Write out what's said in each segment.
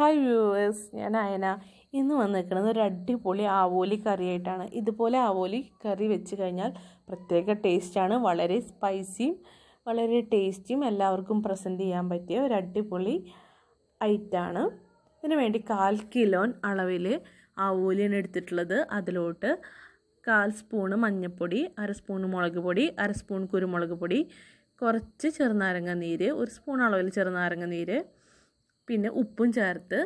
hi viewers ഞാൻ അയന ഇന്ന് വന്നിരിക്കുന്നത് ഒരു അടിപൊളി ആവോലി കറിയായിട്ടാണ് ഇതുപോലെ ആവോലി കറി വെച്ച് കഴിഞ്ഞാൽ പ്രത്യേക ടേസ്റ്റാണ് വളരെ സ്പൈസിയും വളരെ ടേസ്റ്റിയും എല്ലാവർക്കും പ്രസൻറ്റ് ചെയ്യാൻ പറ്റിയ ഒരു അടിപൊളി ഐറ്റാണ് ഇതിനു വേണ്ടി കാൽ കിലോൻ അളവിൽ ആവോലിയാണ് എടുത്തിട്ടുള്ളത് അതിലോട്ട് കാൽ സ്പൂണ് മഞ്ഞൾപ്പൊടി അര സ്പൂൺ മുളക് പൊടി അര സ്പൂൺ കുരുമുളക് പൊടി കുറച്ച് ചെറുനാരങ്ങ നീര് ഒരു സ്പൂൺ അളവിൽ ചെറുനാരങ്ങ നീര് പിന്നെ ഉപ്പും ചേർത്ത്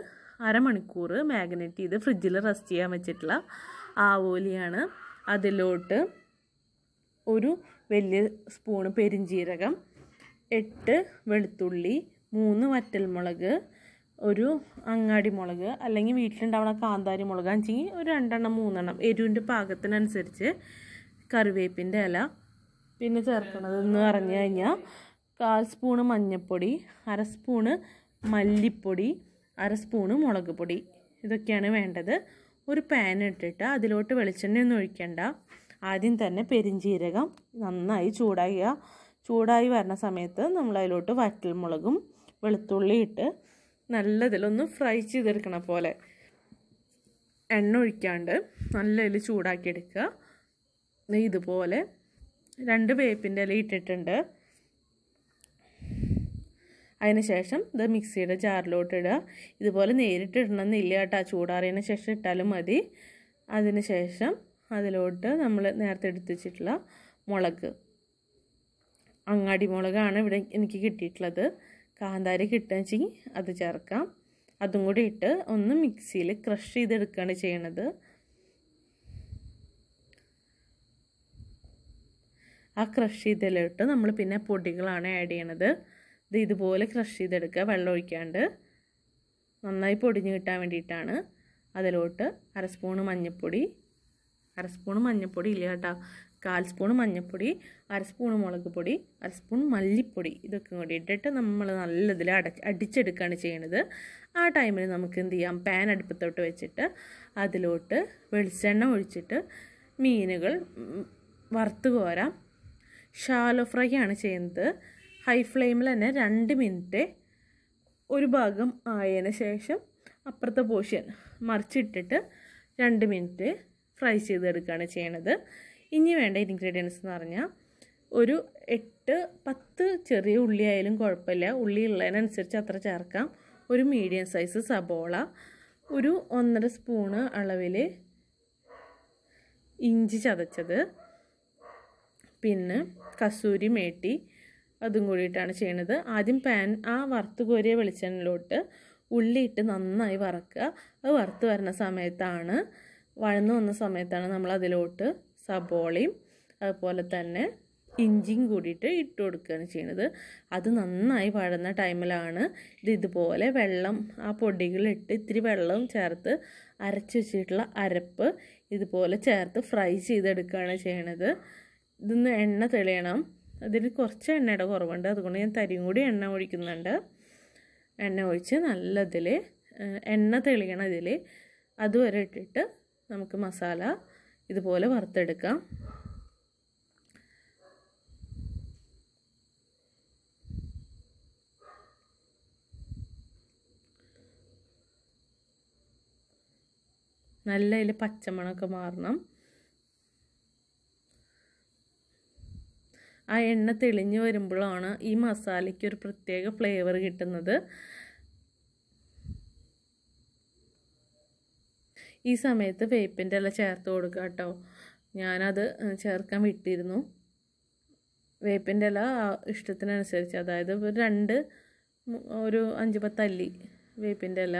അരമണിക്കൂർ മാഗ്നേറ്റ് ചെയ്ത് ഫ്രിഡ്ജിൽ റെസ്റ്റ് ചെയ്യാൻ വെച്ചിട്ടുള്ള ആവോലിയാണ് അതിലോട്ട് ഒരു വലിയ സ്പൂണ് പെരിഞ്ജീരകം എട്ട് വെളുത്തുള്ളി മൂന്ന് മുളക് ഒരു അങ്ങാടി മുളക് അല്ലെങ്കിൽ വീട്ടിലുണ്ടാവണ കാന്താരി മുളക് അഞ്ചെങ്കിൽ ഒരു രണ്ടെണ്ണം മൂന്നെണ്ണം എരിവിൻ്റെ പാകത്തിനനുസരിച്ച് കറിവേപ്പിൻ്റെ ഇല പിന്നെ ചേർക്കണത് എന്ന് പറഞ്ഞു കഴിഞ്ഞാൽ കാൽ സ്പൂണ് മഞ്ഞൾപ്പൊടി അര സ്പൂണ് മല്ലിപ്പൊടി അര സ്പൂണ് മുളക് പൊടി ഇതൊക്കെയാണ് വേണ്ടത് ഒരു പാൻ ഇട്ടിട്ട് അതിലോട്ട് വെളിച്ചെണ്ണ ഒന്നും ആദ്യം തന്നെ പെരിഞ്ചീരകം നന്നായി ചൂടാക്കുക ചൂടായി വരുന്ന സമയത്ത് നമ്മൾ അതിലോട്ട് വറ്റൽമുളകും വെളുത്തുള്ളി ഇട്ട് നല്ലതിലൊന്ന് ഫ്രൈ ചെയ്തെടുക്കണ പോലെ എണ്ണ ഒഴിക്കാണ്ട് നല്ലതിൽ ചൂടാക്കി എടുക്കുക ഇതുപോലെ രണ്ട് വേപ്പിൻ്റെ ഇല ഇട്ടിട്ടുണ്ട് അതിനുശേഷം ഇത് മിക്സിയുടെ ചാറിലോട്ട് ഇടുക ഇതുപോലെ നേരിട്ട് ഇടണമെന്നില്ല കേട്ടോ ചൂടാറിയതിന് ശേഷം ഇട്ടാലും മതി അതിനുശേഷം അതിലോട്ട് നമ്മൾ നേരത്തെ എടുത്ത് വെച്ചിട്ടുള്ള മുളക് അങ്ങാടി മുളകാണ് ഇവിടെ എനിക്ക് കിട്ടിയിട്ടുള്ളത് കാന്താരി വെച്ചെങ്കിൽ അത് ചേർക്കാം അതും കൂടി ഇട്ട് ഒന്ന് മിക്സിയിൽ ക്രഷ് ചെയ്തെടുക്കുകയാണ് ചെയ്യണത് ആ ക്രഷ് ചെയ്തിട്ട് നമ്മൾ പിന്നെ പൊടികളാണ് ആഡ് ചെയ്യണത് ഇത് ഇതുപോലെ ക്രഷ് ചെയ്തെടുക്കുക വെള്ളം ഒഴിക്കാണ്ട് നന്നായി പൊടിഞ്ഞ് കിട്ടാൻ വേണ്ടിയിട്ടാണ് അതിലോട്ട് അര സ്പൂണ് മഞ്ഞൾപ്പൊടി അര മഞ്ഞൾപ്പൊടി ഇല്ല കേട്ടോ കാൽ സ്പൂൺ മഞ്ഞൾപ്പൊടി അര സ്പൂൺ മുളക് പൊടി അര സ്പൂൺ മല്ലിപ്പൊടി ഇതൊക്കെ കൂടി ഇട്ടിട്ട് നമ്മൾ നല്ല ഇതിൽ അട അടിച്ചെടുക്കുകയാണ് ചെയ്യണത് ആ ടൈമിൽ നമുക്ക് എന്ത് ചെയ്യാം പാൻ അടുപ്പത്തോട്ട് വെച്ചിട്ട് അതിലോട്ട് വെളിച്ചെണ്ണ ഒഴിച്ചിട്ട് മീനുകൾ വറുത്ത് കോരാം ഷാലോ ഫ്രൈ ആണ് ചെയ്യുന്നത് ഹൈ ഫ്ലെയിമിൽ തന്നെ രണ്ട് മിനിറ്റ് ഒരു ഭാഗം ആയതിന് ശേഷം അപ്പുറത്തെ പോഷൻ മറിച്ചിട്ടിട്ട് രണ്ട് മിനിറ്റ് ഫ്രൈ ചെയ്തെടുക്കുകയാണ് ചെയ്യണത് ഇനി വേണ്ട ഇൻഗ്രീഡിയൻസ് എന്ന് പറഞ്ഞാൽ ഒരു എട്ട് പത്ത് ചെറിയ ഉള്ളി ആയാലും കുഴപ്പമില്ല ഉള്ളി ഉള്ളതിനനുസരിച്ച് അത്ര ചേർക്കാം ഒരു മീഡിയം സൈസ് സബോള ഒരു ഒന്നര സ്പൂണ് അളവിൽ ഇഞ്ചി ചതച്ചത് പിന്നെ കസൂരി മേട്ടി അതും കൂടിയിട്ടാണ് ചെയ്യണത് ആദ്യം പാൻ ആ വറുത്ത് കോരിയ വെളിച്ചെണ്ണയിലോട്ട് ഉള്ളിയിട്ട് നന്നായി വറക്കുക അത് വറുത്ത് വരുന്ന സമയത്താണ് വഴന്നു വന്ന സമയത്താണ് നമ്മൾ അതിലോട്ട് സബോളയും അതുപോലെ തന്നെ ഇഞ്ചിയും കൂടിയിട്ട് ഇട്ട് കൊടുക്കുകയാണ് ചെയ്യുന്നത് അത് നന്നായി വഴന്ന ടൈമിലാണ് ഇത് ഇതുപോലെ വെള്ളം ആ പൊടികളിട്ട് ഇത്തിരി വെള്ളവും ചേർത്ത് അരച്ച് വെച്ചിട്ടുള്ള അരപ്പ് ഇതുപോലെ ചേർത്ത് ഫ്രൈ ചെയ്തെടുക്കുകയാണ് ചെയ്യണത് ഇതൊന്ന് എണ്ണ തെളിയണം അതിൽ കുറച്ച് എണ്ണയുടെ കുറവുണ്ട് അതുകൊണ്ട് ഞാൻ തരിയും കൂടി എണ്ണ ഒഴിക്കുന്നുണ്ട് എണ്ണ ഒഴിച്ച് ഇതിൽ എണ്ണ തെളിയണം ഇതിൽ അതുവരെ ഇട്ടിട്ട് നമുക്ക് മസാല ഇതുപോലെ വറുത്തെടുക്കാം നല്ല അതിൽ പച്ചമണമൊക്കെ മാറണം ആ എണ്ണ തെളിഞ്ഞു വരുമ്പോഴാണ് ഈ മസാലയ്ക്ക് ഒരു പ്രത്യേക ഫ്ലേവർ കിട്ടുന്നത് ഈ സമയത്ത് വേപ്പിൻ്റെ ഇല ചേർത്ത് കൊടുക്കുക കേട്ടോ ഞാനത് ചേർക്കാൻ വിട്ടിരുന്നു വേപ്പിൻ്റെ ഇല ഇഷ്ടത്തിനനുസരിച്ച് അതായത് ഒരു രണ്ട് ഒരു അഞ്ച് പത്തല്ലി വേപ്പിൻ്റെ ഇല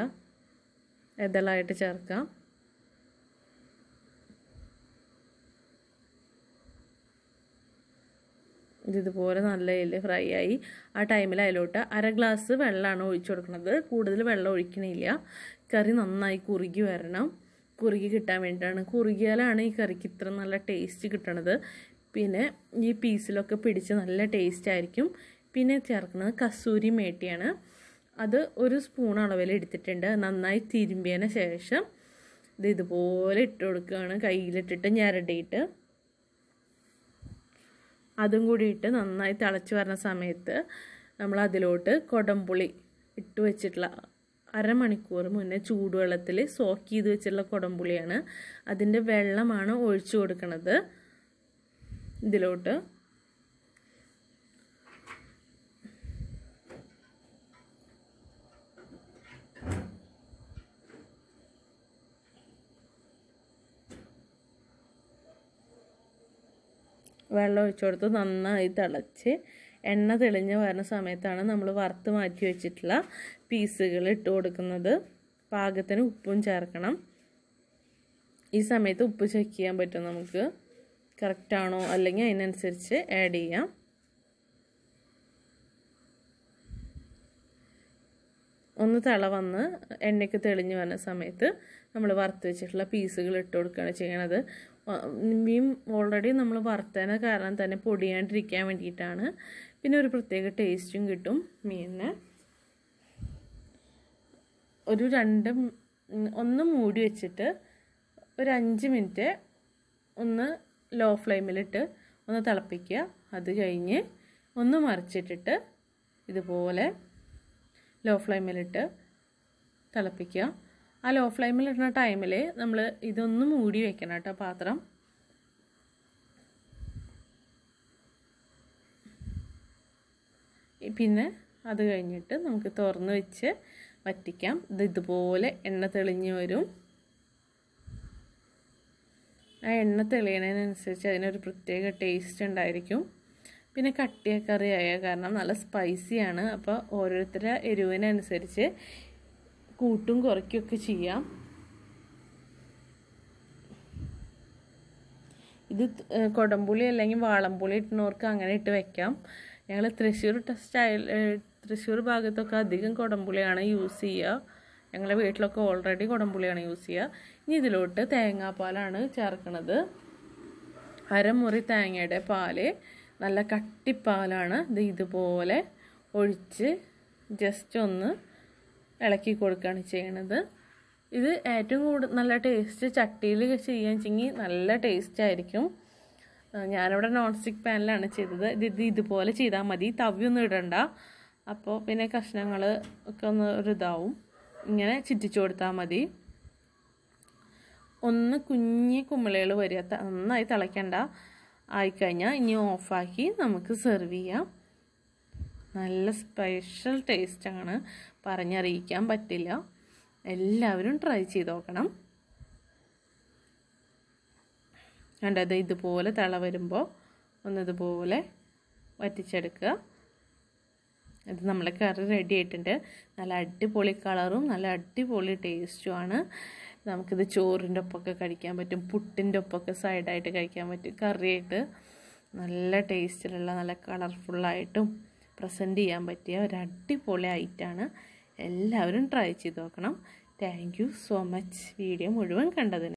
ഇതളായിട്ട് ചേർക്കാം ഇതുപോലെ നല്ല ഇതിൽ ഫ്രൈ ആയി ആ ടൈമിൽ അതിലോട്ട് അര ഗ്ലാസ് വെള്ളമാണ് ഒഴിച്ചു കൊടുക്കുന്നത് കൂടുതൽ വെള്ളം ഒഴിക്കണില്ല കറി നന്നായി കുറുകി വരണം കുറുകി കിട്ടാൻ വേണ്ടിയിട്ടാണ് കുറുകിയാലാണ് ഈ കറിക്ക് ഇത്ര നല്ല ടേസ്റ്റ് കിട്ടണത് പിന്നെ ഈ പീസിലൊക്കെ പിടിച്ച് നല്ല ടേസ്റ്റ് ആയിരിക്കും പിന്നെ ചേർക്കുന്നത് കസൂരി മേട്ടിയാണ് അത് ഒരു സ്പൂൺ അളവിൽ എടുത്തിട്ടുണ്ട് നന്നായി തിരുമ്പിയതിന് ശേഷം ഇത് ഇതുപോലെ ഇട്ട് കൊടുക്കുകയാണ് കയ്യിലിട്ടിട്ട് ഞരടിയിട്ട് അതും കൂടി ഇട്ട് നന്നായി തിളച്ച് വരുന്ന സമയത്ത് നമ്മൾ അതിലോട്ട് കൊടംപുളി ഇട്ട് വെച്ചിട്ടുള്ള അരമണിക്കൂർ മുന്നേ ചൂടുവെള്ളത്തിൽ സോക്ക് ചെയ്ത് വെച്ചിട്ടുള്ള കൊടംപുളിയാണ് അതിൻ്റെ വെള്ളമാണ് ഒഴിച്ചു കൊടുക്കുന്നത് ഇതിലോട്ട് വെള്ളം ഒഴിച്ചു കൊടുത്ത് നന്നായി തിളച്ച് എണ്ണ തെളിഞ്ഞ് വരുന്ന സമയത്താണ് നമ്മൾ വറുത്ത് മാറ്റി വെച്ചിട്ടുള്ള പീസുകൾ ഇട്ട് കൊടുക്കുന്നത് പാകത്തിന് ഉപ്പും ചേർക്കണം ഈ സമയത്ത് ഉപ്പ് ചെക്ക് ചെയ്യാൻ പറ്റും നമുക്ക് കറക്റ്റാണോ അല്ലെങ്കിൽ അതിനനുസരിച്ച് ആഡ് ചെയ്യാം ഒന്ന് തള വന്ന് എണ്ണയ്ക്ക് തെളിഞ്ഞു വരുന്ന സമയത്ത് നമ്മൾ വറുത്ത് വെച്ചിട്ടുള്ള പീസുകൾ ഇട്ട് കൊടുക്കുകയാണ് ചെയ്യണത് മീൻ ഓൾറെഡി നമ്മൾ വറുത്തതിന് കാരണം തന്നെ പൊടിയാണ്ടിരിക്കാൻ വേണ്ടിയിട്ടാണ് പിന്നെ ഒരു പ്രത്യേക ടേസ്റ്റും കിട്ടും മീനിന് ഒരു രണ്ട് ഒന്ന് മൂടി വെച്ചിട്ട് ഒരു അഞ്ച് മിനിറ്റ് ഒന്ന് ലോ ഫ്ലെയിമിലിട്ട് ഒന്ന് തിളപ്പിക്കുക അത് കഴിഞ്ഞ് ഒന്ന് മറിച്ചിട്ടിട്ട് ഇതുപോലെ ലോ ഫ്ലെയിമിലിട്ട് തിളപ്പിക്കുക ആ ലോ ഫ്ലെയിമിലിടുന്ന ടൈമിൽ നമ്മൾ ഇതൊന്ന് മൂടി വെക്കണം കേട്ടോ പാത്രം പിന്നെ അത് കഴിഞ്ഞിട്ട് നമുക്ക് തുറന്ന് വെച്ച് വറ്റിക്കാം ഇത് ഇതുപോലെ എണ്ണ തെളിഞ്ഞ് വരും ആ എണ്ണ തെളിയണതിനനുസരിച്ച് അതിനൊരു പ്രത്യേക ടേസ്റ്റ് ഉണ്ടായിരിക്കും പിന്നെ കട്ടിയ കറിയായ കാരണം നല്ല സ്പൈസിയാണ് അപ്പോൾ ഓരോരുത്തരുടെ എരിവിനനുസരിച്ച് കൂട്ടും കുറയ്ക്കുകയൊക്കെ ചെയ്യാം ഇത് കൊടംപുളി അല്ലെങ്കിൽ വാളംപുളി ഇട്ടുന്നവർക്ക് അങ്ങനെ ഇട്ട് വെക്കാം ഞങ്ങൾ തൃശ്ശൂർ സ്റ്റൈൽ തൃശ്ശൂർ ഭാഗത്തൊക്കെ അധികം കുടംപുളിയാണ് യൂസ് ചെയ്യുക ഞങ്ങളുടെ വീട്ടിലൊക്കെ ഓൾറെഡി കുടംപുളിയാണ് യൂസ് ചെയ്യുക ഇനി ഇതിലോട്ട് തേങ്ങാപ്പാലാണ് ചേർക്കുന്നത് അരമുറി തേങ്ങയുടെ പാല് നല്ല കട്ടിപ്പാലാണ് ഇത് ഇതുപോലെ ഒഴിച്ച് ജസ്റ്റ് ഒന്ന് ഇളക്കി കൊടുക്കുകയാണ് ചെയ്യണത് ഇത് ഏറ്റവും കൂടുതൽ നല്ല ടേസ്റ്റ് ചട്ടിയിൽ ചെയ്യാൻ ചെങ്കിൽ നല്ല ടേസ്റ്റ് ആയിരിക്കും ഞാനിവിടെ നോൺ സ്റ്റിക്ക് പാനിലാണ് ചെയ്തത് ഇത് ഇതുപോലെ ചെയ്താൽ മതി തവിയൊന്നും ഇടണ്ട അപ്പോൾ പിന്നെ കഷ്ണങ്ങൾ ഒക്കെ ഒന്ന് ഒരു ഇതാവും ഇങ്ങനെ ചിറ്റിച്ചു കൊടുത്താൽ മതി ഒന്ന് കുഞ്ഞി കുമ്മലകൾ വരിക നന്നായി തിളയ്ക്കണ്ട ആയിക്കഴിഞ്ഞാൽ ഇനി ഓഫാക്കി നമുക്ക് സെർവ് ചെയ്യാം നല്ല സ്പെഷ്യൽ ടേസ്റ്റാണ് പറഞ്ഞറിയിക്കാൻ പറ്റില്ല എല്ലാവരും ട്രൈ ചെയ്ത് നോക്കണം കണ്ടത് ഇതുപോലെ തള വരുമ്പോൾ ഒന്നിതുപോലെ വറ്റിച്ചെടുക്കുക ഇത് നമ്മളെ കറി റെഡി ആയിട്ടുണ്ട് നല്ല അടിപൊളി കളറും നല്ല അടിപൊളി ടേസ്റ്റുമാണ് നമുക്കിത് ചോറിൻ്റെ ഒപ്പമൊക്കെ കഴിക്കാൻ പറ്റും പുട്ടിൻ്റെ ഒപ്പമൊക്കെ സൈഡായിട്ട് കഴിക്കാൻ പറ്റും കറിയായിട്ട് നല്ല ടേസ്റ്റിലുള്ള നല്ല കളർഫുള്ളായിട്ടും പ്രസൻറ്റ് ചെയ്യാൻ പറ്റിയ ഒരു അടിപൊളി ഐറ്റാണ് എല്ലാവരും ട്രൈ ചെയ്ത് നോക്കണം thank you so much video മുഴുവൻ കണ്ടതിന്